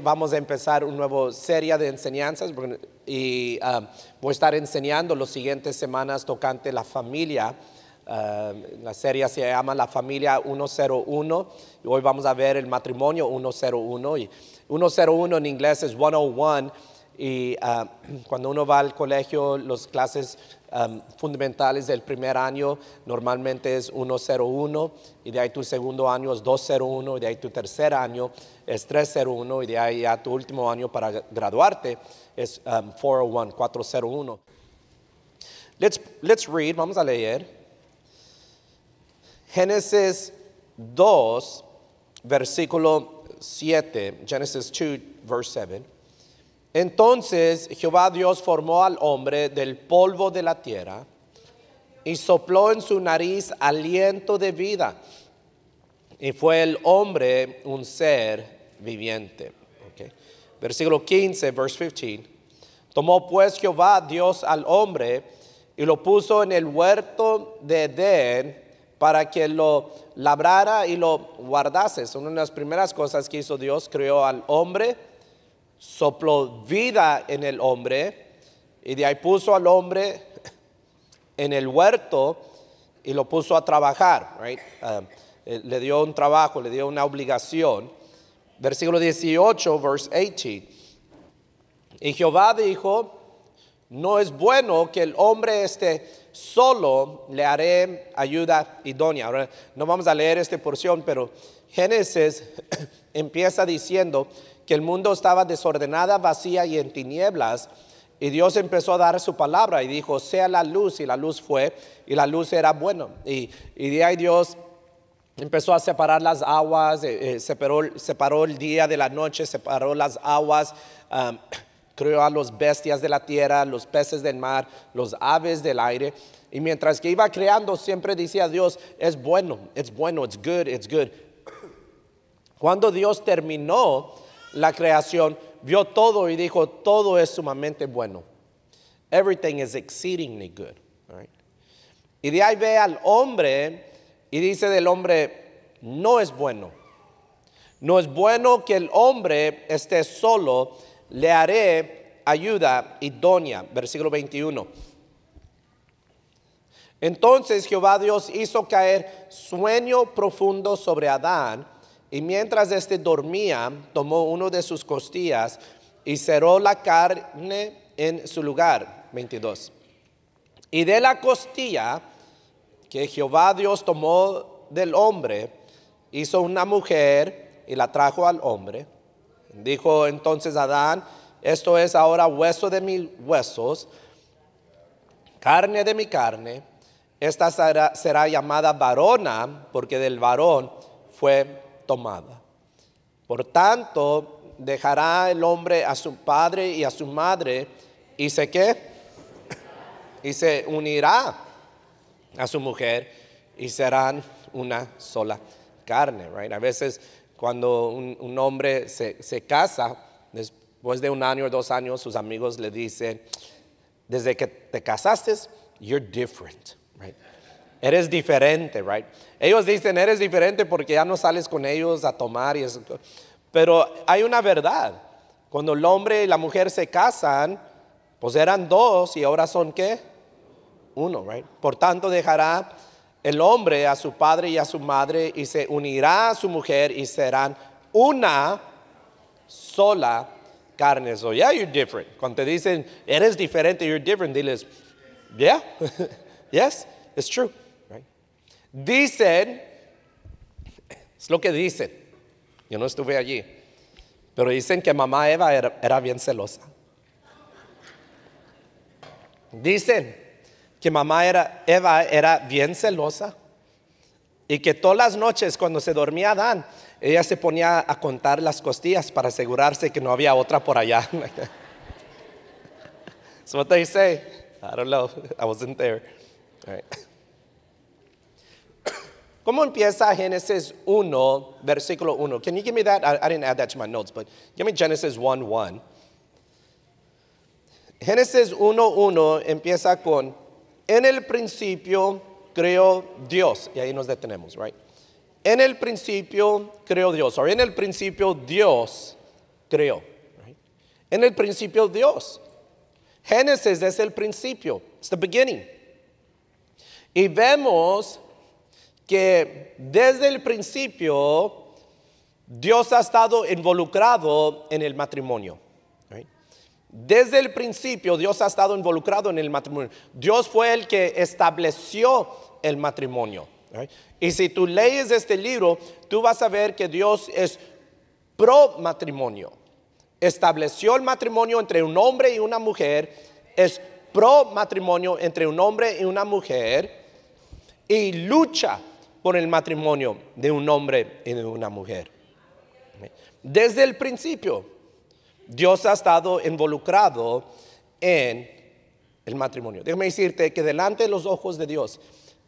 vamos a empezar una nueva serie de enseñanzas y um, voy a estar enseñando las siguientes semanas tocante la familia. Um, la serie se llama La familia 101 y hoy vamos a ver el matrimonio 101 y 101 en inglés es 101 y ah, cuando uno va al colegio, las clases fundamentales del primer año normalmente es 101 y de ahí tu segundo año es 201 y de ahí tu tercer año es 301 y de ahí ya tu último año para graduarte es 401, 401. Let's, read, vamos a leer. Génesis 2, versículo 7, Genesis 2, verse 7. Entonces Jehová Dios formó al hombre del polvo de la tierra y sopló en su nariz aliento de vida. Y fue el hombre un ser viviente. Versículo 15, verse 15. Tomó pues Jehová Dios al hombre y lo puso en el huerto de Edén para que lo labrara y lo guardase. Son una de las primeras cosas que hizo Dios, creó al hombre sopló vida en el hombre y de ahí puso al hombre en el huerto y lo puso a trabajar. Right? Um, eh, le dio un trabajo, le dio una obligación. Versículo 18, verse 18. Y Jehová dijo, no es bueno que el hombre esté solo, le haré ayuda idónea. Ahora, no vamos a leer esta porción, pero Génesis empieza diciendo, que el mundo estaba desordenada, vacía y en tinieblas. Y Dios empezó a dar su palabra y dijo, sea la luz, y la luz fue, y la luz era bueno Y, de ahí Dios empezó a separar las aguas, eh, eh, separó, el día de la noche, separó las aguas, creó a los bestias de la tierra, los peces del mar, los aves del aire. Y mientras que iba creando, siempre decía Dios, es bueno, es bueno, it's good, it's good. Cuando Dios terminó, la creación, vio todo y dijo, todo es sumamente bueno. Everything is exceedingly good. Y de ahí ve al hombre y dice del hombre, no es bueno. No es bueno que el hombre esté solo, le haré ayuda idónea. Versículo 21. Entonces Jehová Dios hizo caer sueño profundo sobre Adán y mientras éste dormía, tomó uno de sus costillas y cerró la carne en su lugar. 22. Y de la costilla que Jehová Dios tomó del hombre, hizo una mujer y la trajo al hombre. Dijo entonces Adán, esto es ahora hueso de mis huesos, carne de mi carne. Esta será, será llamada varona porque del varón fue tomada. Por tanto, dejará el hombre a su padre y a su madre y se qué? Y se unirá a su mujer y serán una sola carne, A veces cuando un, hombre se, se, casa, después de un año o dos años, sus amigos le dicen, desde que te casaste, you're different. Eres diferente, right? Ellos dicen, eres diferente porque ya no sales con ellos a tomar y eso. Pero hay una verdad. Cuando el hombre y la mujer se casan, pues eran dos y ahora son qué? Uno, right? Por tanto, dejará el hombre a su padre y a su madre y se unirá a su mujer y serán una sola carne. So, yeah, you're different. Cuando te dicen, eres diferente, you're different, diles, yeah, yes, it's true. Dicen, es lo que dicen, yo no estuve allí, pero dicen que mamá Eva era, bien celosa. Dicen que mamá era, Eva era bien celosa y que todas las noches cuando se dormía Adán, ella se ponía a contar las costillas para asegurarse que no había otra por allá. That's lo they say. I don't know. I wasn't there. ¿Cómo empieza Génesis 1, versículo 1? Can you give me that? I, didn't add that to my notes, but give me Genesis 1, 1. Génesis 1, 1 empieza con, en el principio creó Dios. Y ahí nos detenemos, right? En el principio creó Dios, o en el principio Dios creó. Right? En el principio Dios. Génesis es el principio, it's the beginning. Y vemos que desde el principio Dios ha estado involucrado en el matrimonio. Desde el principio Dios ha estado involucrado en el matrimonio. Dios fue el que estableció el matrimonio. Y si tú lees este libro, tú vas a ver que Dios es pro matrimonio. Estableció el matrimonio entre un hombre y una mujer. Es pro matrimonio entre un hombre y una mujer. Y lucha por el matrimonio de un hombre y de una mujer. Desde el principio, Dios ha estado involucrado en el matrimonio. Déjame decirte que delante de los ojos de Dios,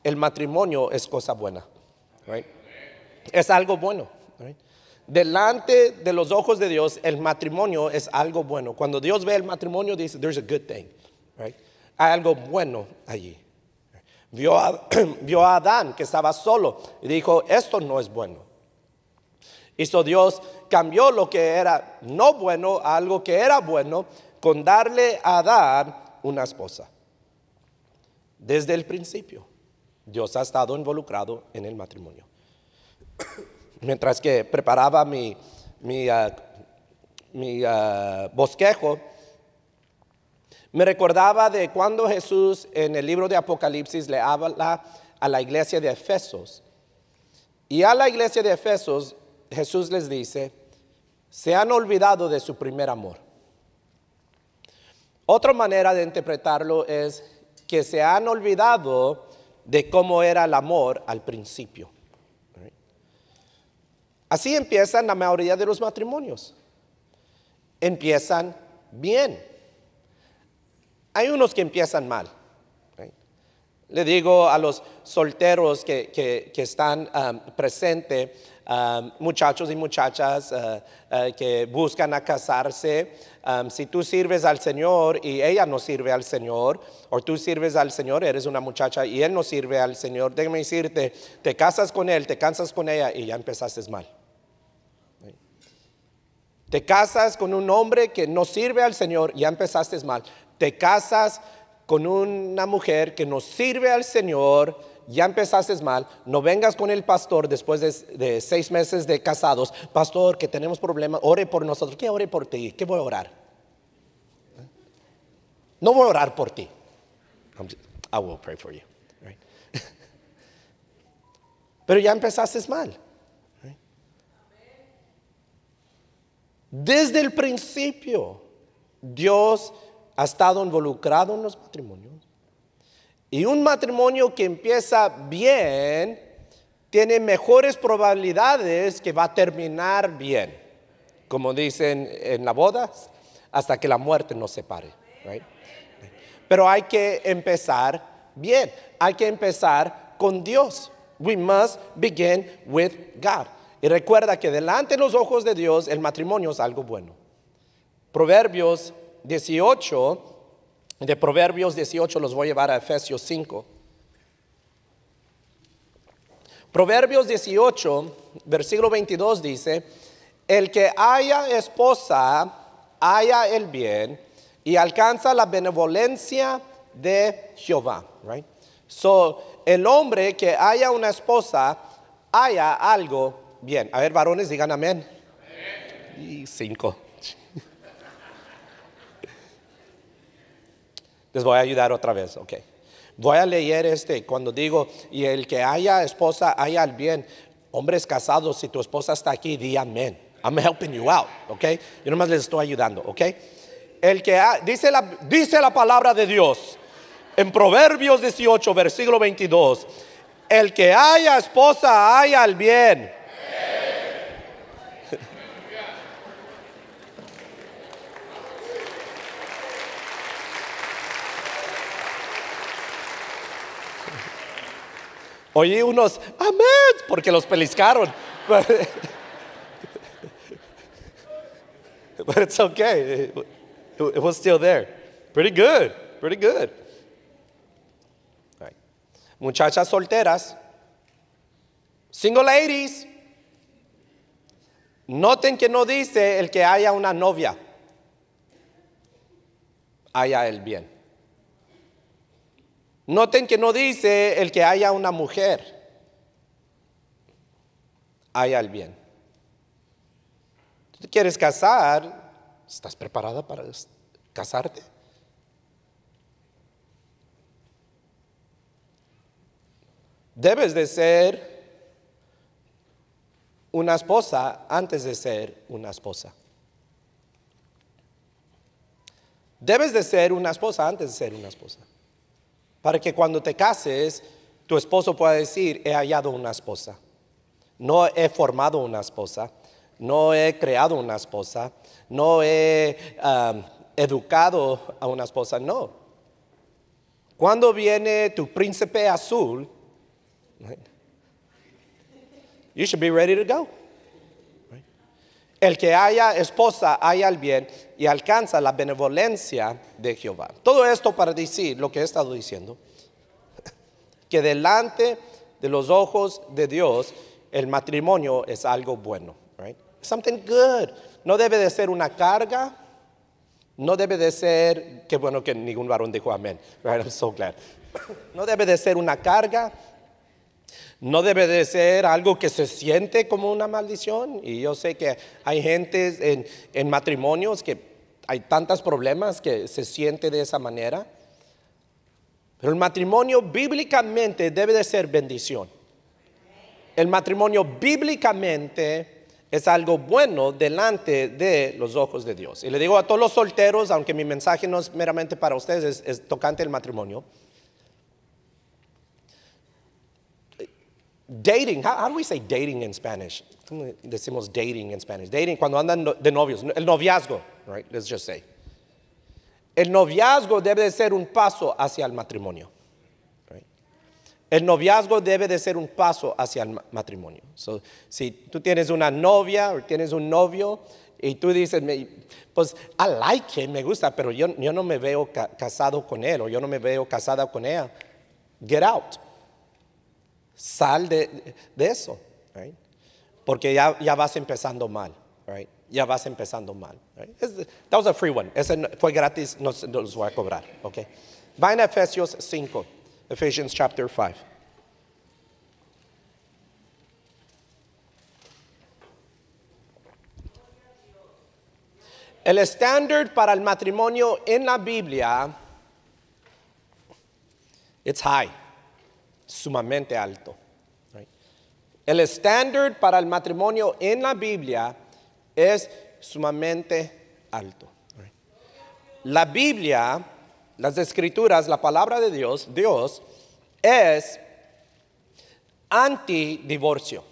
el matrimonio es cosa buena. Es algo bueno. Delante de los ojos de Dios, el matrimonio es algo bueno. Cuando Dios ve el matrimonio, dice, there's a good thing. Hay algo bueno allí. Vio a, Adán que estaba solo y dijo, esto no es bueno. Hizo Dios, cambió lo que era no bueno a algo que era bueno con darle a Adán una esposa. Desde el principio, Dios ha estado involucrado en el matrimonio. Mientras que preparaba mi, mi, ah, ah, bosquejo, me recordaba de cuando Jesús en el libro de Apocalipsis le habla a la iglesia de Efesos. Y a la iglesia de Efesos Jesús les dice, se han olvidado de su primer amor. Otra manera de interpretarlo es que se han olvidado de cómo era el amor al principio. Así empiezan la mayoría de los matrimonios. Empiezan bien. Hay unos que empiezan mal. Le digo a los solteros que, están um, presentes, um, muchachos y muchachas uh, uh, que buscan a casarse, um, si tú sirves al Señor y ella no sirve al Señor, o tú sirves al Señor, eres una muchacha y él no sirve al Señor, déjame decirte, te casas con él, te cansas con ella y ya empezaste mal. Te casas con un hombre que no sirve al Señor, ya empezaste mal te casas con una mujer que nos sirve al Señor, ya empezaste mal, no vengas con el pastor después de, seis meses de casados, pastor, que tenemos problemas, ore por nosotros, ¿qué ore por ti? ¿Qué voy a orar? No voy a orar por ti. I will pray for you. Pero ya empezaste mal. Desde el principio, Dios ha estado involucrado en los matrimonios. Y un matrimonio que empieza bien tiene mejores probabilidades que va a terminar bien. Como dicen en la boda, hasta que la muerte nos separe. Pero hay que empezar bien. Hay que empezar con Dios. We must begin with God. Y recuerda que delante de los ojos de Dios el matrimonio es algo bueno. Proverbios 18, de Proverbios 18, los voy a llevar a Efesios 5. Proverbios 18, versículo 22 dice, el que haya esposa, haya el bien y alcanza la benevolencia de Jehová. Right? So, el hombre que haya una esposa, haya algo bien. A ver, varones, digan amén. Y cinco. Les voy a ayudar otra vez, ok. Voy a leer este cuando digo, y el que haya esposa, haya el bien. Hombres casados, si tu esposa está aquí, di amén. I'm helping you out, ok. Yo nomás les estoy ayudando, ok. El que dice, la, dice la palabra de Dios en Proverbios 18, versículo 22. El que haya esposa, haya el bien Oí unos amén porque los peliscaron. but it's okay. It, it, was still there. Pretty good. Pretty good. Muchachas solteras, single ladies. Noten que no dice el que haya una novia. Haya el bien. Noten que no dice el que haya una mujer, Hay el bien. Tú te quieres casar, ¿estás preparada para casarte? Debes de ser una esposa antes de ser una esposa. Debes de ser una esposa antes de ser una esposa para que cuando te cases, tu esposo pueda decir, he hallado una esposa, no he formado una esposa, no he creado una esposa, no he educado a una esposa, no. Cuando viene tu príncipe azul, you should be ready to go. El que haya esposa, haya el bien y alcanza la benevolencia de Jehová. Todo esto para decir lo que he estado diciendo, que delante de los ojos de Dios el matrimonio es algo bueno. Right? Something good. No debe de ser una carga. No debe de ser, qué bueno que ningún varón dijo amén. I'm so glad. No debe de ser una carga no debe de ser algo que se siente como una maldición. Y yo sé que hay gente en, matrimonios que hay tantos problemas que se siente de esa manera. Pero el matrimonio bíblicamente debe de ser bendición. El matrimonio bíblicamente es algo bueno delante de los ojos de Dios. Y le digo a todos los solteros, aunque mi mensaje no es meramente para ustedes, es tocante el matrimonio. Dating, how, do we say dating in Spanish? Decimos dating in Spanish. Dating, cuando andan de novios, el noviazgo, right? Let's just say. El noviazgo debe de ser un paso hacia el matrimonio. El noviazgo debe de ser un paso hacia el matrimonio. So, si tú tienes una novia o tienes un novio y tú dices, pues I like him, me gusta, pero yo, no me veo casado con él o yo no me veo casada con ella, get out. Sal de, eso, porque ya, ya vas empezando mal. Right? Ya vas empezando mal. Right? That was a free one. Ese fue gratis, no los voy a cobrar. Okay? Va a Efesios 5, Ephesians chapter 5. El estándar para el matrimonio en la Biblia, it's high sumamente alto. El estándar para el matrimonio en la Biblia es sumamente alto. La Biblia, las escrituras, la palabra de Dios, Dios es antidivorcio.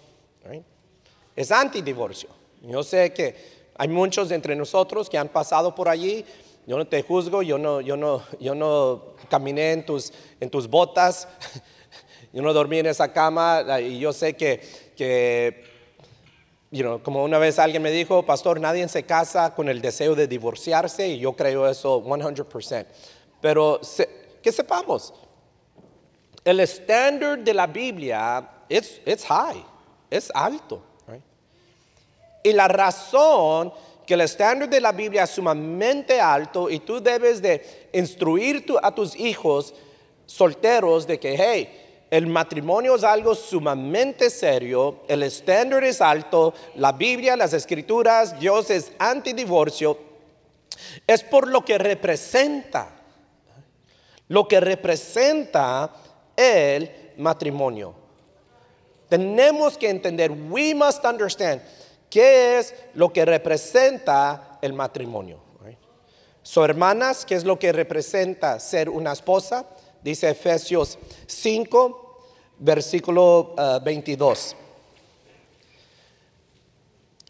Es divorcio, Yo sé que hay muchos entre nosotros que han pasado por allí. Yo no te juzgo, yo no, yo no, yo no caminé en tus, en tus botas. Yo no dormí en esa cama y yo sé que, que you know, como una vez alguien me dijo, pastor, nadie se casa con el deseo de divorciarse y yo creo eso 100%. Pero que sepamos, el estándar de la Biblia es high, es alto. Y la razón que el estándar de la Biblia es sumamente alto y tú debes de instruir a tus hijos solteros de que, hey, el matrimonio es algo sumamente serio, el estándar es alto, la Biblia, las escrituras, Dios es antidivorcio, es por lo que representa, lo que representa el matrimonio. Tenemos que entender, we must understand, qué es lo que representa el matrimonio. So, hermanas, ¿qué es lo que representa ser una esposa? Dice Efesios 5, versículo 22.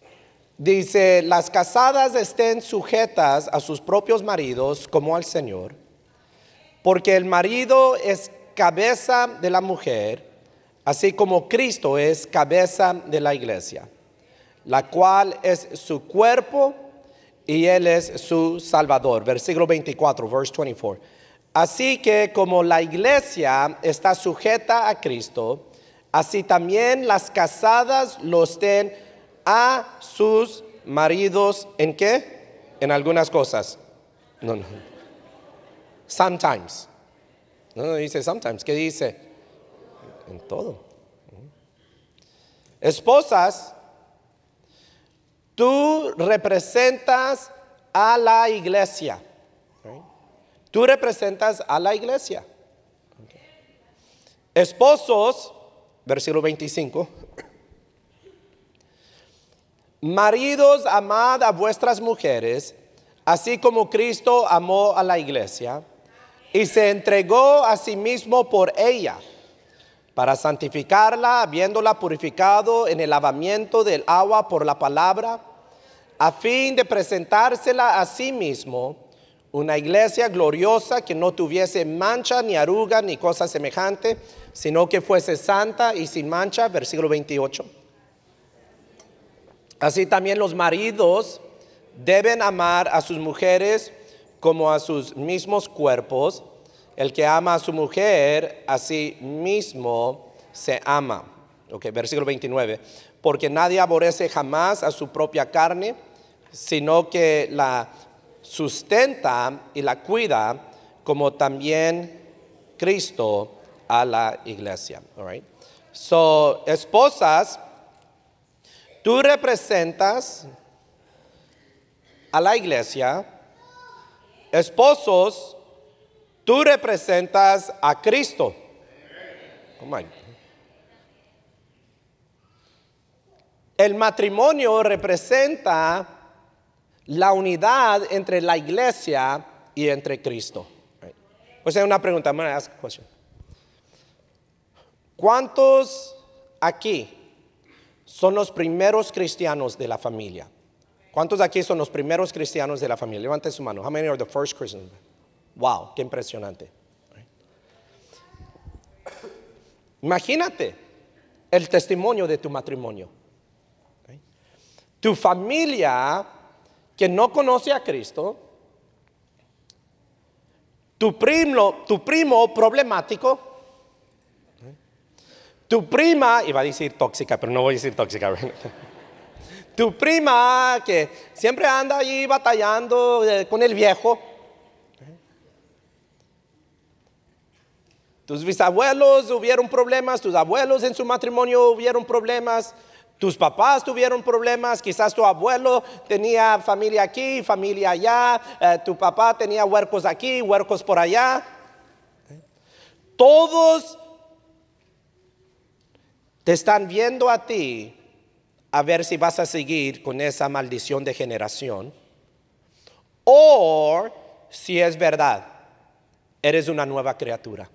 Eh, dice, las casadas estén sujetas a sus propios maridos como al Señor, porque el marido es cabeza de la mujer, así como Cristo es cabeza de la iglesia, la cual es su cuerpo y él es su salvador. Versículo 24, verse 24. Así que como la iglesia está sujeta a Cristo, así también las casadas los den a sus maridos en qué? En algunas cosas. No, no. Sometimes. No, no dice sometimes. ¿Qué dice? En todo. Esposas, tú representas a la iglesia. Tú representas a la iglesia. Esposos, versículo 25. Maridos, amad a vuestras mujeres, así como Cristo amó a la iglesia y se entregó a sí mismo por ella, para santificarla, habiéndola purificado en el lavamiento del agua por la palabra, a fin de presentársela a sí mismo una iglesia gloriosa que no tuviese mancha ni arruga ni cosa semejante, sino que fuese santa y sin mancha, versículo 28. Así también los maridos deben amar a sus mujeres como a sus mismos cuerpos. El que ama a su mujer, así mismo se ama. Ok, versículo 29. Porque nadie aborrece jamás a su propia carne, sino que la sustenta y la cuida, como también Cristo a la iglesia. All So, esposas, tú representas a la iglesia. Esposos, tú representas a Cristo. El matrimonio representa la unidad entre la iglesia y entre Cristo. Pues es una pregunta, me ¿Cuántos aquí son los primeros cristianos de la familia? ¿Cuántos aquí son los primeros cristianos de la familia? Levante su mano. How many are the first Wow, qué impresionante. Imagínate el testimonio de tu matrimonio. Tu familia que no conoce a Cristo, tu primo, tu primo problemático, tu prima, iba a decir tóxica, pero no voy a decir tóxica. tu prima que siempre anda ahí batallando eh, con el viejo. Tus bisabuelos hubieron problemas, tus abuelos en su matrimonio hubieron problemas, tus papás tuvieron problemas, quizás tu abuelo tenía familia aquí, familia allá, eh, tu papá tenía huercos aquí, huercos por allá. Todos te están viendo a ti a ver si vas a seguir con esa maldición de generación o si es verdad, eres una nueva criatura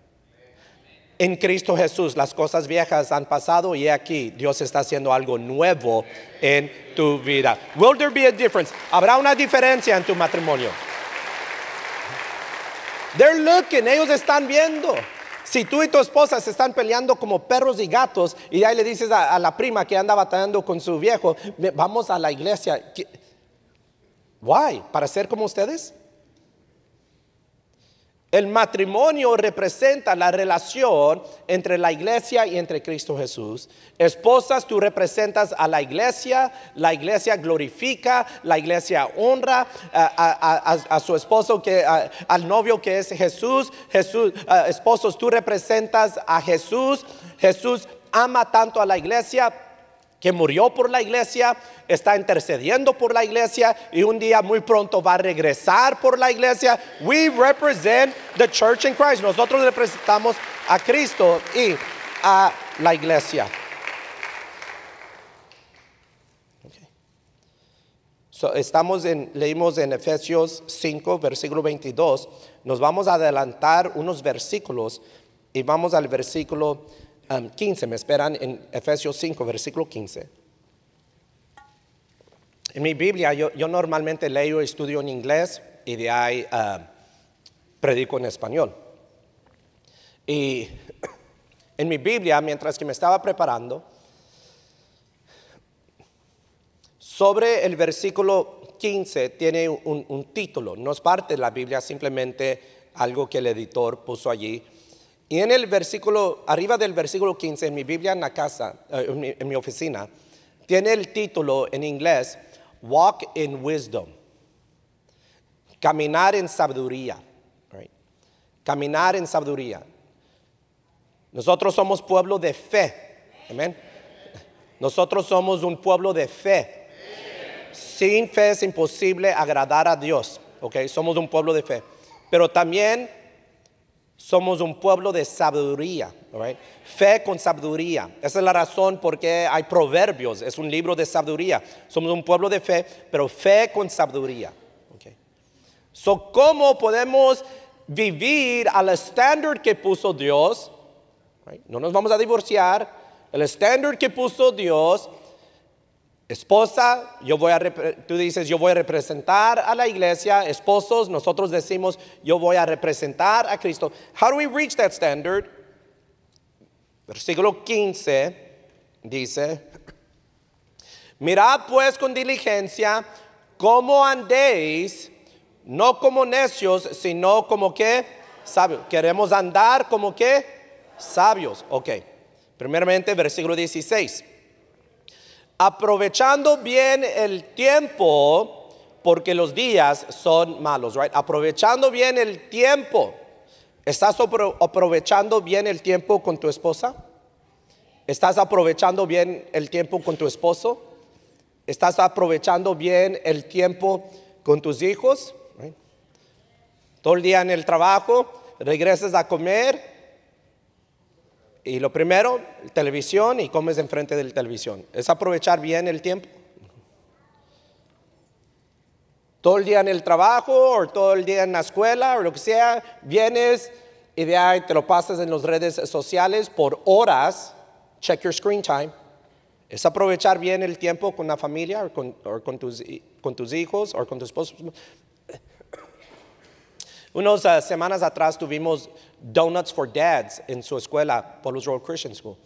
en Cristo Jesús. Las cosas viejas han pasado y aquí Dios está haciendo algo nuevo en tu vida. Will there be a difference? Habrá una diferencia en tu matrimonio. They're looking, ellos están viendo. Si tú y tu esposa se están peleando como perros y gatos y ahí le dices a, la prima que anda batallando con su viejo, vamos a la iglesia. ¿Why? ¿Para ser como ustedes? El matrimonio representa la relación entre la iglesia y entre Cristo Jesús. Esposas, tú representas a la iglesia, la iglesia glorifica, la iglesia honra eh, a, su esposo, que, al novio que es Jesús. Jesús eh, esposos, tú representas a Jesús. Jesús ama tanto a la iglesia, que murió por la iglesia, está intercediendo por la iglesia y un día muy pronto va a regresar por la iglesia. We represent the church in Christ. Nosotros representamos a Cristo y a la iglesia. estamos en, leímos en Efesios 5, versículo 22. Nos vamos a adelantar unos versículos y vamos al versículo 15, me esperan en Efesios 5, versículo 15. En mi Biblia yo, normalmente leo y estudio en inglés y de ahí predico en español. Y en mi Biblia, mientras que me estaba preparando, sobre el versículo 15 tiene un título, no es parte de la Biblia, simplemente algo que el editor puso allí y en el versículo, arriba del versículo 15, en mi Biblia en la casa, eh, en mi, oficina, tiene el título en inglés, Walk in Wisdom. Caminar en sabiduría. Caminar en sabiduría. Nosotros somos pueblo de fe. Amén. Nosotros somos un pueblo de fe. Sin fe es imposible agradar a Dios. Ok, somos un pueblo de fe. Pero también somos un pueblo de sabiduría, fe con sabiduría. Esa es la razón por qué hay proverbios, es un libro de sabiduría. Somos un pueblo de fe, pero fe con sabiduría. So, ¿cómo podemos vivir al estándar que puso Dios? No nos vamos a divorciar. El estándar que puso Dios Esposa, yo voy a tú dices, yo voy a representar a la iglesia. Esposos, nosotros decimos, yo voy a representar a Cristo. How do we reach that standard? Versículo 15 dice, mirad pues con diligencia cómo andéis, no como necios, sino como que sabios. Queremos andar como que sabios. Ok, primeramente versículo 16 aprovechando bien el tiempo, porque los días son malos, Aprovechando bien el tiempo. ¿Estás aprovechando bien el tiempo con tu esposa? ¿Estás aprovechando bien el tiempo con tu esposo? ¿Estás aprovechando bien el tiempo con tus hijos? Todo el día en el trabajo, regresas a comer, y lo primero, televisión y comes enfrente de la televisión. Es aprovechar bien el tiempo. Todo el día en el trabajo o todo el día en la escuela o lo que sea, vienes y de ahí te lo pasas en las redes sociales por horas. Check your screen time. Es aprovechar bien el tiempo con la familia o con, tus, hijos o con tu esposo. Unas eh, semanas atrás tuvimos Donuts for Dads en su escuela, Paulus Road Christian School.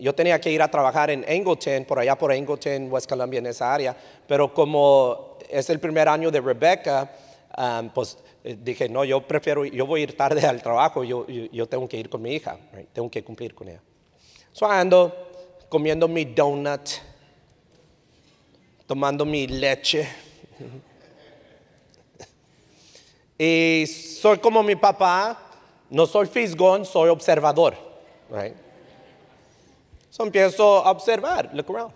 Yo tenía que ir a trabajar en Angleton, por allá por Angleton, West Columbia, en esa área, pero como es el primer año de Rebecca, um, pues eh, dije, no, yo prefiero, yo voy a ir tarde al trabajo, yo, tengo que ir con mi hija, tengo que cumplir con ella. So ando comiendo mi donut, tomando mi leche. Y soy como mi papá, no soy fisgón, soy observador. Right? So empiezo a observar, look around.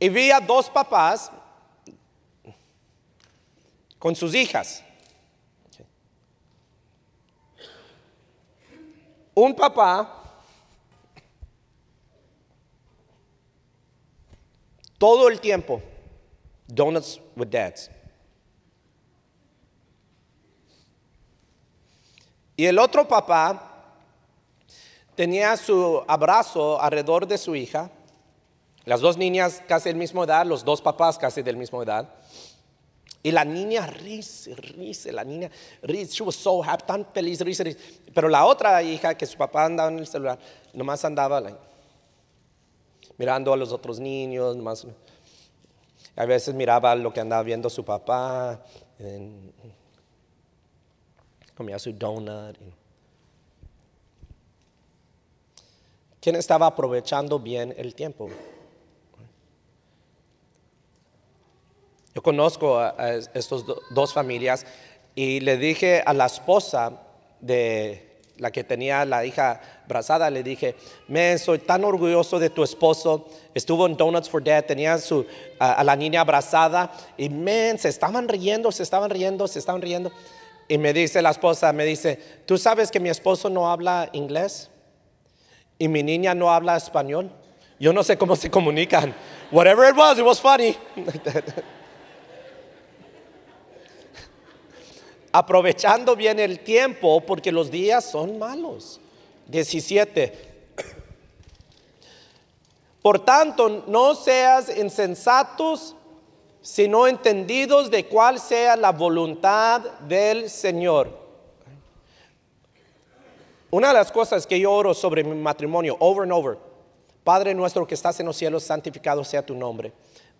Y vi a dos papás con sus hijas. Un papá todo el tiempo, donuts with dads. Y el otro papá tenía su abrazo alrededor de su hija. Las dos niñas casi del mismo edad, los dos papás casi del mismo edad. Y la niña ríe, ríe, la niña ríe. she was so happy, tan feliz, ríe, ríe. Pero la otra hija que su papá andaba en el celular, nomás andaba mirando a los otros niños, nomás. A veces miraba lo que andaba viendo su papá. En, comía su donut. ¿Quién estaba aprovechando bien el tiempo? Yo conozco a, estos estas dos familias y le dije a la esposa de la que tenía la hija abrazada. le dije, men, soy tan orgulloso de tu esposo, estuvo en Donuts for Dead, tenía a, la niña abrazada y men, se estaban riendo, se estaban riendo, se estaban riendo. Y me dice la esposa, me dice, ¿tú sabes que mi esposo no habla inglés? Y mi niña no habla español. Yo no sé cómo se comunican. Whatever it was, it was funny. Aprovechando bien el tiempo porque los días son malos. 17. Por tanto, no seas insensatos sino entendidos de cuál sea la voluntad del Señor. Una de las cosas que yo oro sobre mi matrimonio, over and over, Padre nuestro que estás en los cielos, santificado sea tu nombre.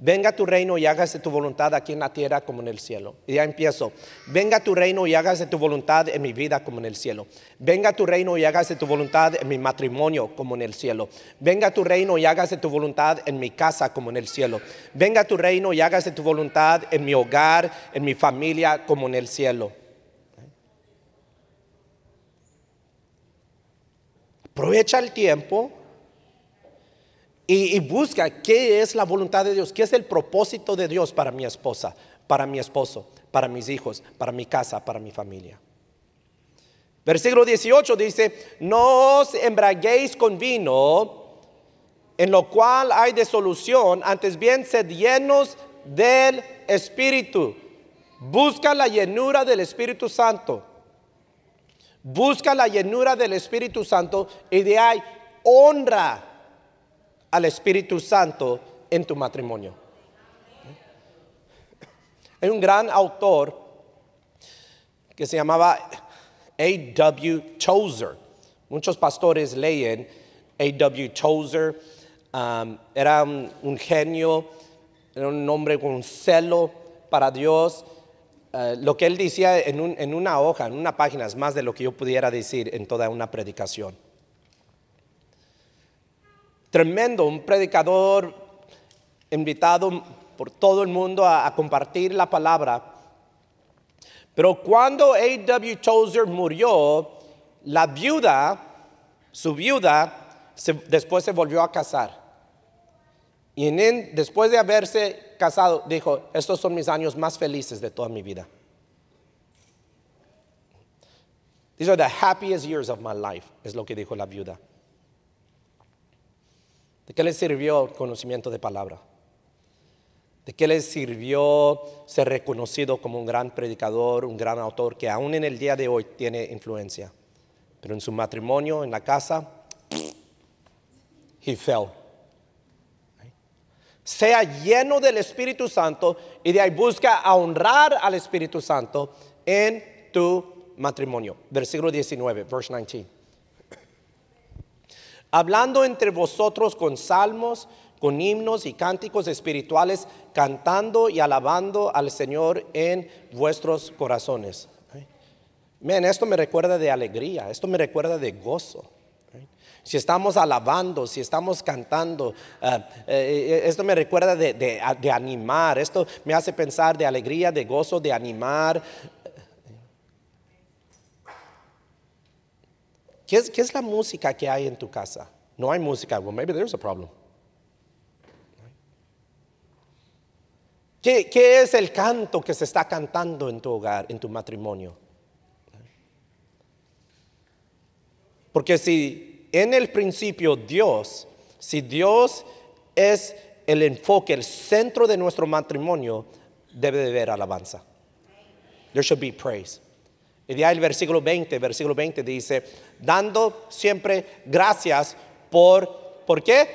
Venga tu reino y hágase tu voluntad aquí en la tierra como en el cielo. Y ya empiezo. Venga tu reino y hágase tu voluntad en mi vida como en el cielo. Venga tu reino y hágase tu voluntad en mi matrimonio como en el cielo. Venga tu reino y hágase tu voluntad en mi casa como en el cielo. Venga tu reino y hágase tu voluntad en mi hogar, en mi familia como en el cielo. Aprovecha el tiempo y, busca qué es la voluntad de Dios, qué es el propósito de Dios para mi esposa, para mi esposo, para mis hijos, para mi casa, para mi familia. Versículo 18 dice, no os embraguéis con vino, en lo cual hay desolución, antes bien sed llenos del Espíritu. Busca la llenura del Espíritu Santo. Busca la llenura del Espíritu Santo y de ahí honra al Espíritu Santo en tu matrimonio. Hay un gran autor que se llamaba A.W. Tozer. Muchos pastores leen A.W. Tozer. era un, genio, era un hombre con celo para Dios. Eh, lo que él decía en una hoja, en una página, es más de lo que yo pudiera decir en toda una predicación tremendo, un predicador invitado por todo el mundo a, compartir la palabra. Pero cuando A.W. Tozer murió, la viuda, su viuda, después se volvió a casar. Y en, después de haberse casado, dijo, estos son mis años más felices de toda mi vida. These are the happiest years of my life, es lo que dijo la viuda. ¿De qué le sirvió el conocimiento de palabra? ¿De qué le sirvió ser reconocido como un gran predicador, un gran autor que aún en el día de hoy tiene influencia? Pero en su matrimonio, en la casa, he fell. Sea lleno del Espíritu Santo y de ahí busca honrar al Espíritu Santo en tu matrimonio. Versículo 19, verse 19 hablando entre vosotros con salmos, con himnos y cánticos espirituales, cantando y alabando al Señor en vuestros corazones. Men, esto me recuerda de alegría, esto me recuerda de gozo. Si estamos alabando, si estamos cantando, ah, eh, eh, eh, esto me recuerda de, de, animar, esto me hace pensar de alegría, de gozo, de animar, ¿Qué es, la música que hay en tu casa? No hay música. Well, maybe there's a problem. ¿Qué, ¿Qué, es el canto que se está cantando en tu hogar, en tu matrimonio? Porque si en el principio Dios, si Dios es el enfoque, el centro de nuestro matrimonio, debe de haber alabanza. There should be praise. Y ya el versículo 20, versículo 20 dice, dando siempre gracias por, ¿por qué?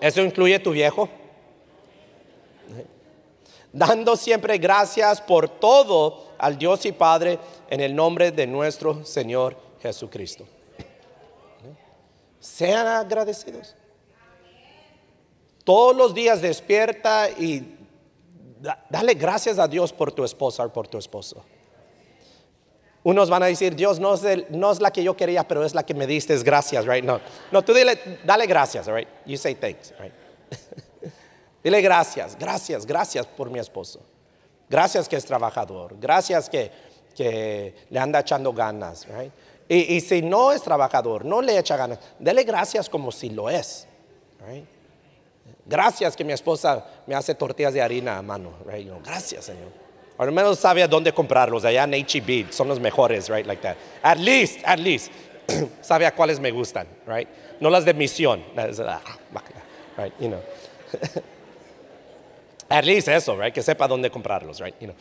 Eso incluye tu viejo. Dando siempre gracias por todo al Dios y Padre en el nombre de nuestro Señor Jesucristo. Sean agradecidos. Todos los días despierta y dale gracias a Dios por tu esposa por tu esposo. Unos van a decir, Dios, no es, la que yo quería, pero es la que me diste, es gracias, right? No, no tú dile, dale gracias, right? You say thanks, right? dile gracias, gracias, gracias por mi esposo. Gracias que es trabajador, gracias que, le anda echando ganas, right? Y, si no es trabajador, no le echa ganas, dele gracias como si lo es, right? Gracias que mi esposa me hace tortillas de harina a mano, right? gracias, Señor al menos sabe dónde comprarlos, allá en H&B, e son los mejores, right, like that. At least, at least, sabe a cuáles me gustan, right? No las de misión, ah, right, you know. at least eso, right, que sepa dónde comprarlos, right, you know.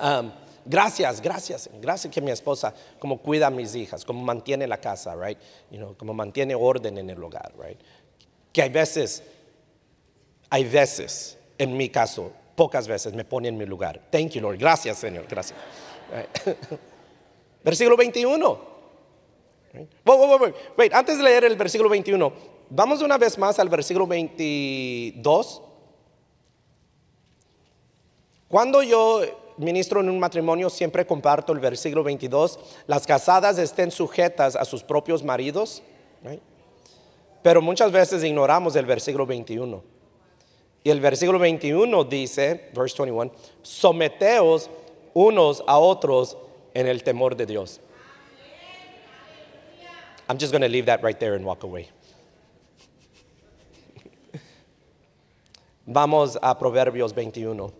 Um, gracias, gracias, gracias que mi esposa como cuida a mis hijas, como mantiene la casa, right, you know, como mantiene orden en el hogar, right. Que hay veces, hay veces, en mi caso, pocas veces me pone en mi lugar. Thank you, Lord. Gracias, Señor. Gracias. Versículo 21. wait, Antes de leer el versículo 21, vamos una vez más al versículo 22. Cuando yo ministro en un matrimonio, siempre comparto el versículo 22. Las casadas estén sujetas a sus propios maridos. Pero muchas veces ignoramos el versículo 21. Y el versículo 21 dice, verse 21, someteos unos a otros en el temor de Dios. I'm just going to leave that right there and walk away. Vamos a Proverbios 21.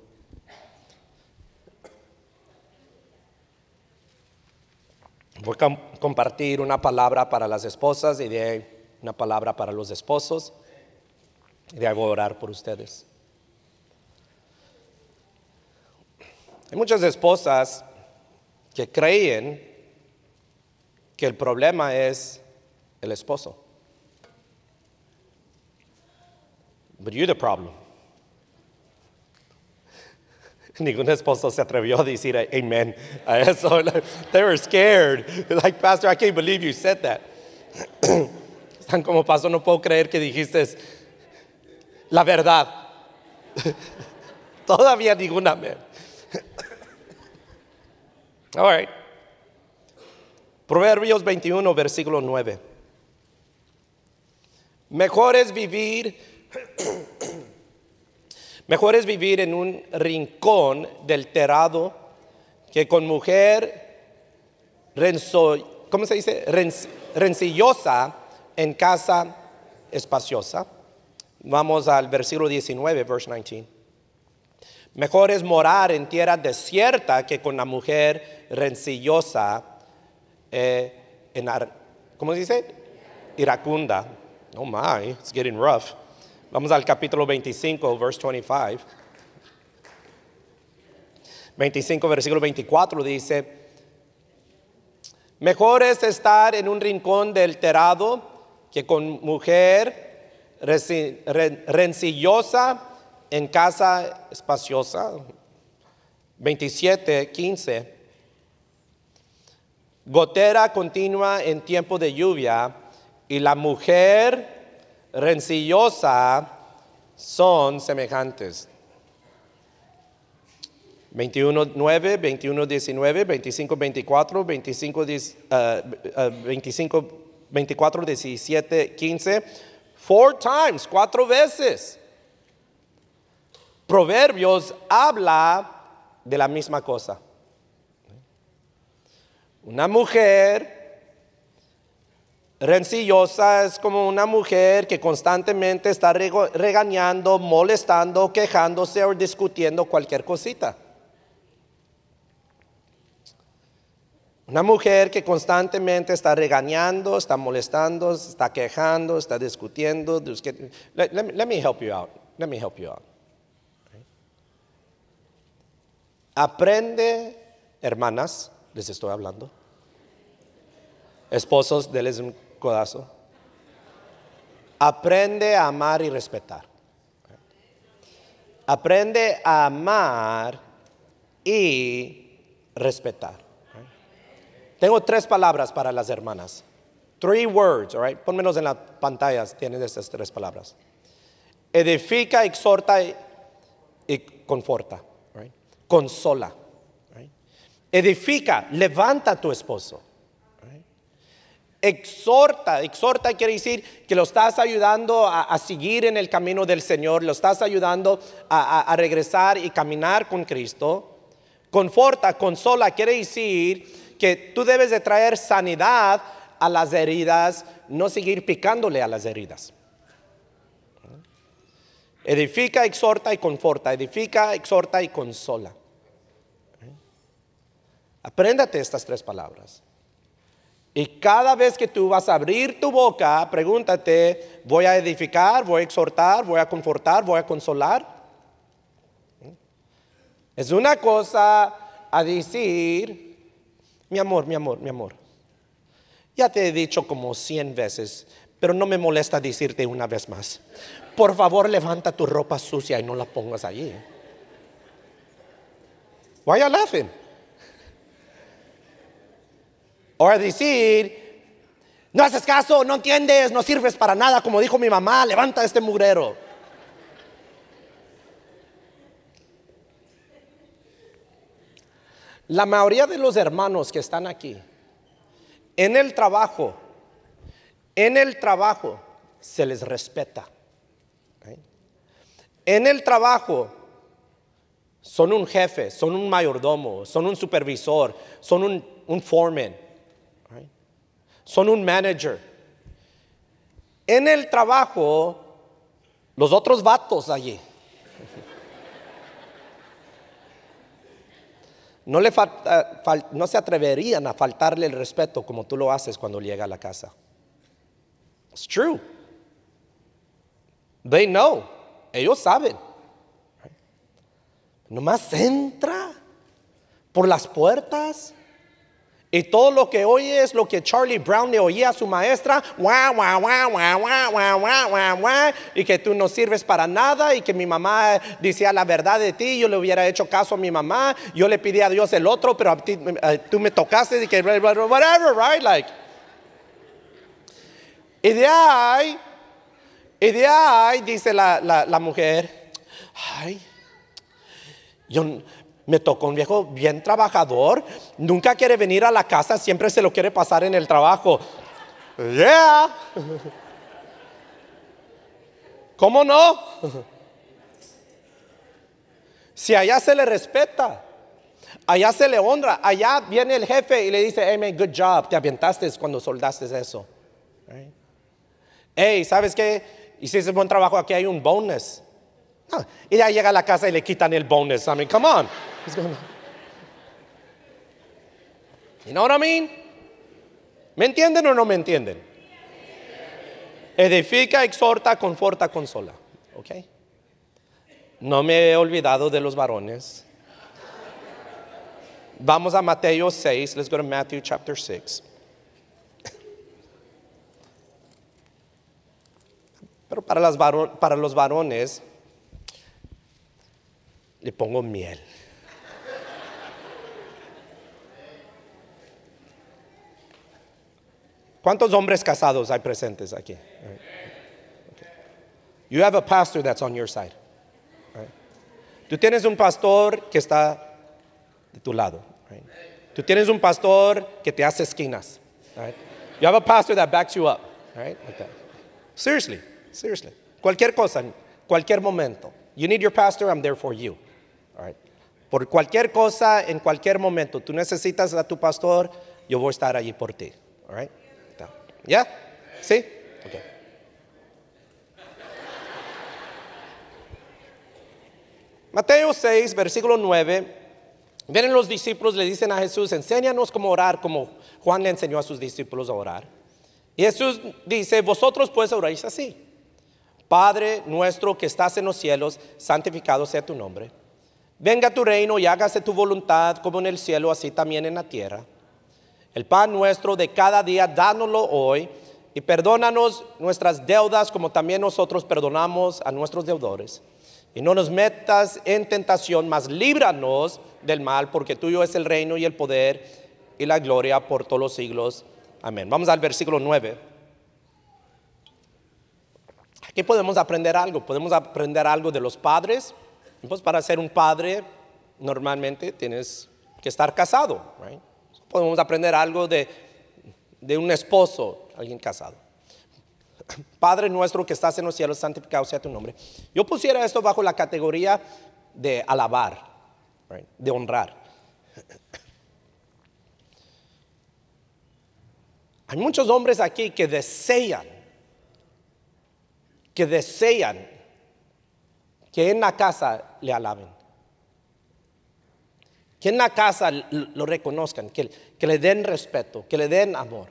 Voy a compartir una palabra para las esposas y de una palabra para los esposos. Debo orar por ustedes. Hay muchas esposas que creen que el problema es el esposo. But you're the problem. Ningún esposo se atrevió a decir amén a eso. They were scared. Like, Pastor, I can't believe you said that. Están como, Pastor, no puedo creer que dijiste la verdad. Todavía ninguna vez All right. Proverbios 21, versículo 9. Mejor es vivir, mejor es vivir en un rincón del terado que con mujer Renso ¿cómo se dice? rencillosa en casa espaciosa. Vamos al versículo 19, verse 19. Mejor es morar en tierra desierta que con la mujer rencillosa, eh, en ¿cómo se dice? Iracunda. Oh my, it's getting rough. Vamos al capítulo 25, verse 25. 25, versículo 24 dice, mejor es estar en un rincón del que con mujer rencillosa en casa espaciosa. 27, 15. Gotera continua en tiempo de lluvia y la mujer rencillosa son semejantes. 21, 9, 21, 19, 25, 24, 25, 25, 24, 17, 15 Four times, cuatro veces. Proverbios habla de la misma cosa. Una mujer rencillosa es como una mujer que constantemente está regañando, molestando, quejándose o discutiendo cualquier cosita. Una mujer que constantemente está regañando, está molestando, está quejando, está discutiendo. Let, me help you out. Let me help you out. Aprende, hermanas, les estoy hablando. Esposos, denles un codazo. Aprende a amar y respetar. Aprende a amar y respetar. Tengo tres palabras para las hermanas. Three words, all right? en las pantallas, tienes esas tres palabras. Edifica, exhorta y, conforta, Consola. Edifica, levanta a tu esposo. Exhorta, exhorta quiere decir que lo estás ayudando a, seguir en el camino del Señor, lo estás ayudando a regresar y caminar con Cristo. Conforta, consola quiere decir que tú debes de traer sanidad a las heridas, no seguir picándole a las heridas. Edifica, exhorta y conforta. Edifica, exhorta y consola. Apréndate estas tres palabras. Y cada vez que tú vas a abrir tu boca, pregúntate, ¿voy a edificar, voy a exhortar, voy a confortar, voy a consolar? Es una cosa a decir, mi amor, mi amor, mi amor, ya te he dicho como 100 veces, pero no me molesta decirte una vez más, por favor levanta tu ropa sucia y no la pongas allí. Why are you laughing? O decir, no haces caso, no entiendes, no sirves para nada, como dijo mi mamá, levanta este mugrero. La mayoría de los hermanos que están aquí, en el trabajo, en el trabajo se les respeta. En el trabajo son un jefe, son un mayordomo, son un supervisor, son un, foreman, son un manager. En el trabajo, los otros vatos allí no, le no se atreverían a faltarle el respeto como tú lo haces cuando llega a la casa. It's true. They know. Ellos saben. Nomás entra por las puertas y todo lo que oye es lo que Charlie Brown le oía a su maestra, y que tú no sirves para nada y que mi mamá decía la verdad de ti, yo le hubiera hecho caso a mi mamá, yo le pedí a Dios el otro, pero eh, tú me tocaste y que whatever, right? Like. Y de ahí, y de ahí dice la, la mujer, ay, yo me tocó un viejo bien trabajador, nunca quiere venir a la casa, siempre se lo quiere pasar en el trabajo. Yeah. ¿Cómo no? Si allá se le respeta, allá se le honra, allá viene el jefe y le dice, hey man, good job, te avientaste cuando soldaste eso. Hey, ¿sabes qué? Hiciste buen trabajo, aquí hay un bonus. Ah, y ya llega a la casa y le quitan el bonus. I mean, come on. ¿Y ahora, You ¿Me entienden o no me entienden? Edifica, exhorta, conforta, consola. ¿Ok? No me he olvidado de los varones. Vamos a Mateo 6. Let's go to Matthew chapter 6. Pero para, las para los varones le pongo miel. ¿Cuántos hombres casados hay presentes aquí? You have a pastor that's on your side. Tú tienes un pastor que está de tu lado. Tú tienes un pastor que te hace esquinas. You have a pastor that backs you up. Seriously, seriously. Cualquier cosa, cualquier momento. You need your pastor, I'm there for you. Por cualquier cosa, en cualquier momento, tú necesitas a tu pastor, yo voy a estar allí por ti. All right? ¿Ya? ¿Sí? Mateo 6, versículo 9. Vienen los discípulos, le dicen a Jesús, enséñanos cómo orar, como Juan le enseñó a sus discípulos a orar. Y Jesús dice, vosotros pues oráis así. Padre nuestro que estás en los cielos, santificado sea tu nombre. Venga tu reino y hágase tu voluntad como en el cielo, así también en la tierra. El pan nuestro de cada día, dánoslo hoy y perdónanos nuestras deudas como también nosotros perdonamos a nuestros deudores. Y no nos metas en tentación, mas líbranos del mal, porque tuyo es el reino y el poder y la gloria por todos los siglos. Amén. Vamos al versículo 9. Aquí podemos aprender algo. Podemos aprender algo de los padres. Pues para ser un padre, normalmente tienes que estar casado. Right? Podemos aprender algo de, un esposo, alguien casado. Padre nuestro que estás en los cielos, santificado sea tu nombre. Yo pusiera esto bajo la categoría de alabar, de honrar. Hay muchos hombres aquí que desean, que desean que en la casa le alaben. Que en la casa lo reconozcan, que, le den respeto, que le den amor.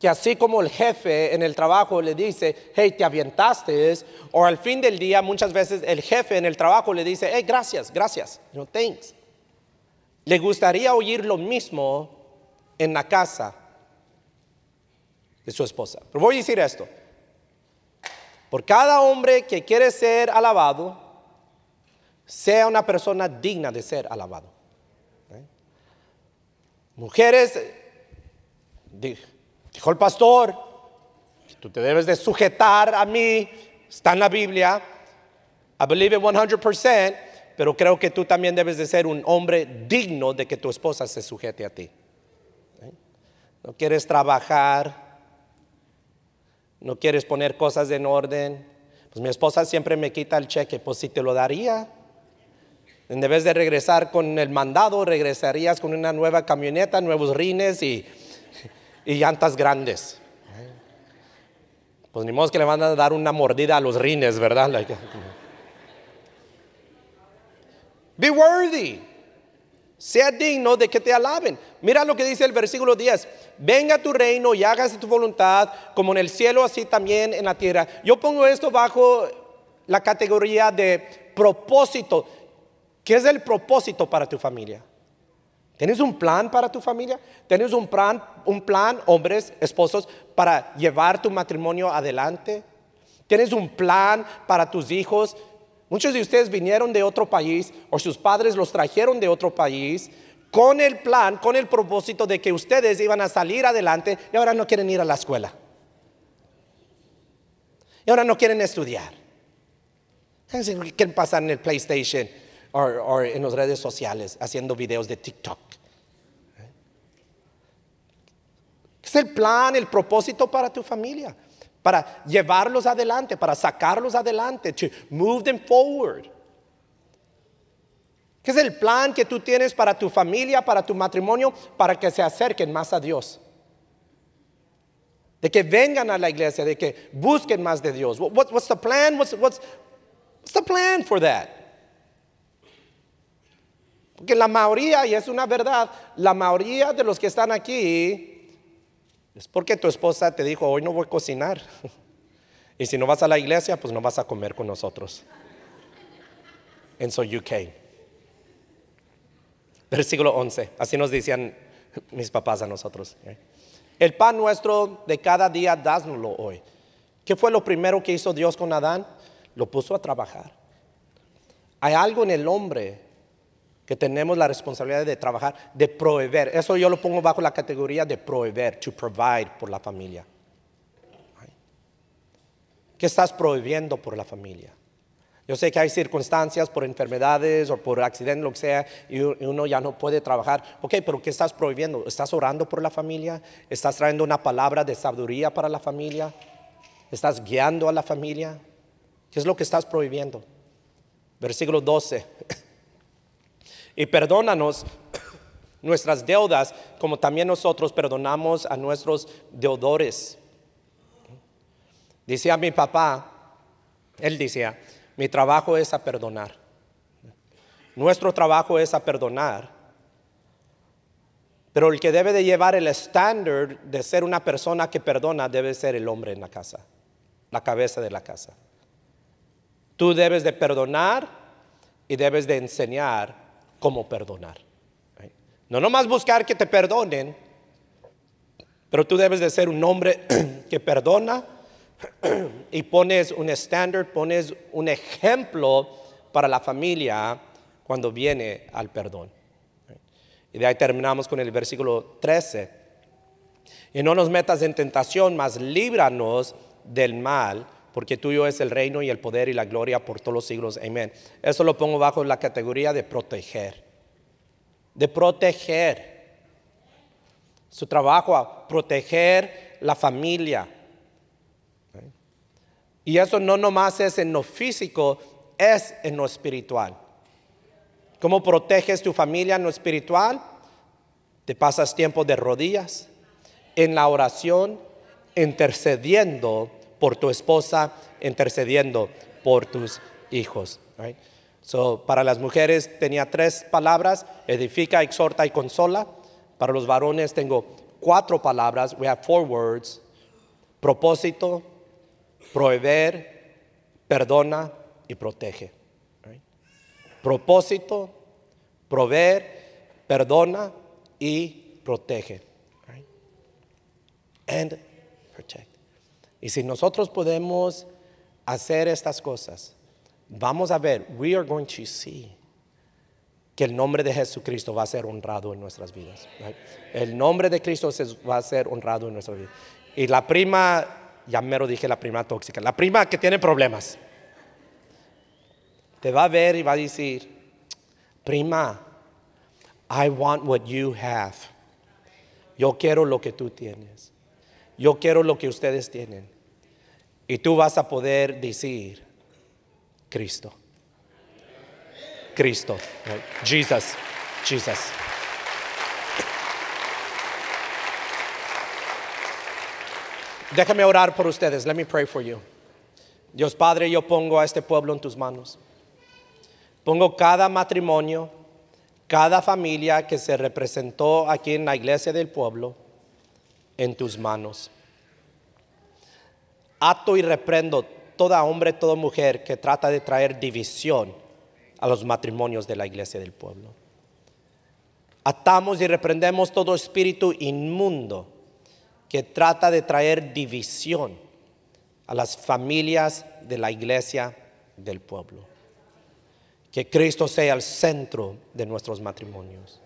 Que así como el jefe en el trabajo le dice, hey, te avientaste, o al fin del día muchas veces el jefe en el trabajo le dice, hey, gracias, gracias, no thanks. Le gustaría oír lo mismo en la casa de su esposa. Pero voy a decir esto. Por cada hombre que quiere ser alabado, sea una persona digna de ser alabado. ¿Eh? Mujeres, dijo el pastor, tú te debes de sujetar a mí, está en la Biblia, I believe it 100%, pero creo que tú también debes de ser un hombre digno de que tu esposa se sujete a ti. ¿Eh? No quieres trabajar, no quieres poner cosas en orden. Pues mi esposa siempre me quita el cheque, pues si te lo daría, en vez de regresar con el mandado, regresarías con una nueva camioneta, nuevos rines y, y llantas grandes. Pues ni modo que le van a dar una mordida a los rines, ¿verdad? Be worthy. Sea digno de que te alaben. Mira lo que dice el versículo 10. Venga tu reino y hágase tu voluntad, como en el cielo, así también en la tierra. Yo pongo esto bajo la categoría de propósito. ¿Qué es el propósito para tu familia? ¿Tienes un plan para tu familia? ¿Tienes un plan, un plan, hombres, esposos, para llevar tu matrimonio adelante? ¿Tienes un plan para tus hijos? Muchos de ustedes vinieron de otro país o sus padres los trajeron de otro país con el plan, con el propósito de que ustedes iban a salir adelante y ahora no quieren ir a la escuela. Y ahora no quieren estudiar. ¿Qué pasa en el PlayStation o en las redes sociales haciendo videos de TikTok. ¿Qué Es el plan, el propósito para tu familia, para llevarlos adelante, para sacarlos adelante, to move them forward. ¿Qué es el plan que tú tienes para tu familia, para tu matrimonio, para que se acerquen más a Dios? De que vengan a la iglesia, de que busquen más de Dios. what's the plan? what's the plan for that? Porque la mayoría, y es una verdad, la mayoría de los que están aquí es porque tu esposa te dijo, hoy no voy a cocinar. Y si no vas a la iglesia, pues no vas a comer con nosotros. En so you came. Versículo 11, así nos decían mis papás a nosotros. El pan nuestro de cada día, dásnoslo hoy. ¿Qué fue lo primero que hizo Dios con Adán? Lo puso a trabajar. Hay algo en el hombre que tenemos la responsabilidad de trabajar, de proveer. Eso yo lo pongo bajo la categoría de proveer, to provide por la familia. ¿Qué estás prohibiendo por la familia? Yo sé que hay circunstancias por enfermedades o por accidente, lo que sea, y uno ya no puede trabajar. Ok, pero ¿qué estás prohibiendo? ¿Estás orando por la familia? ¿Estás trayendo una palabra de sabiduría para la familia? ¿Estás guiando a la familia? ¿Qué es lo que estás prohibiendo? Versículo 12. Y perdónanos nuestras deudas como también nosotros perdonamos a nuestros deudores. Decía mi papá, él decía, mi trabajo es a perdonar. Nuestro trabajo es a perdonar. Pero el que debe de llevar el estándar de ser una persona que perdona debe ser el hombre en la casa, la cabeza de la casa. Tú debes de perdonar y debes de enseñar cómo perdonar. No nomás buscar que te perdonen, pero tú debes de ser un hombre que perdona y pones un estándar, pones un ejemplo para la familia cuando viene al perdón. Y de ahí terminamos con el versículo 13. Y no nos metas en tentación, mas líbranos del mal, porque tuyo es el reino y el poder y la gloria por todos los siglos. Amén. Eso lo pongo bajo la categoría de proteger. De proteger. Su trabajo a proteger la familia. Y eso no nomás es en lo físico, es en lo espiritual. ¿Cómo proteges tu familia en lo espiritual? Te pasas tiempo de rodillas, en la oración, intercediendo por tu esposa, intercediendo por tus hijos. So, para las mujeres tenía tres palabras, edifica, exhorta y consola. Para los varones tengo cuatro palabras, we have four words, propósito, proveer, perdona y protege. Propósito, proveer, perdona y protege. And protect. Y si nosotros podemos hacer estas cosas, vamos a ver, we are going to see que el nombre de Jesucristo va a ser honrado en nuestras vidas. El nombre de Cristo va a ser honrado en nuestras vidas. Y la prima, ya mero dije la prima tóxica, la prima que tiene problemas, te va a ver y va a decir, prima, I want what you have. Yo quiero lo que tú tienes yo quiero lo que ustedes tienen. Y tú vas a poder decir, Cristo. Cristo. Jesus. Jesus. Déjame orar por ustedes. Let me pray for you. Dios Padre, yo pongo a este pueblo en tus manos. Pongo cada matrimonio, cada familia que se representó aquí en la iglesia del pueblo en tus manos. Ato y reprendo toda hombre, toda mujer que trata de traer división a los matrimonios de la iglesia del pueblo. Atamos y reprendemos todo espíritu inmundo que trata de traer división a las familias de la iglesia del pueblo. Que Cristo sea el centro de nuestros matrimonios.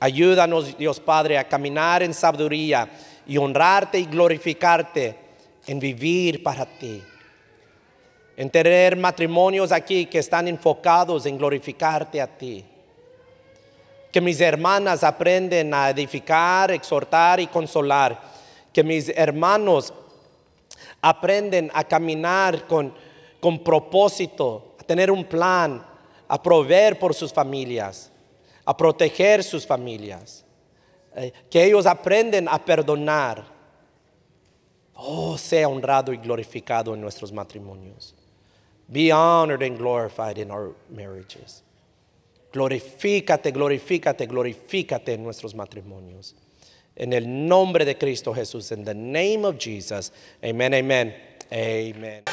Ayúdanos, Dios Padre, a caminar en sabiduría y honrarte y glorificarte en vivir para ti. En tener matrimonios aquí que están enfocados en glorificarte a ti. Que mis hermanas aprenden a edificar, exhortar y consolar. Que mis hermanos aprenden a caminar con, con propósito, a tener un plan, a proveer por sus familias a proteger sus familias, eh, que ellos aprenden a perdonar. Oh, sea honrado y glorificado en nuestros matrimonios. Be honored and glorified in our marriages. Glorifícate, glorifícate, glorifícate en nuestros matrimonios. En el nombre de Cristo Jesús, in the name of Jesus. Amen, amen, amen.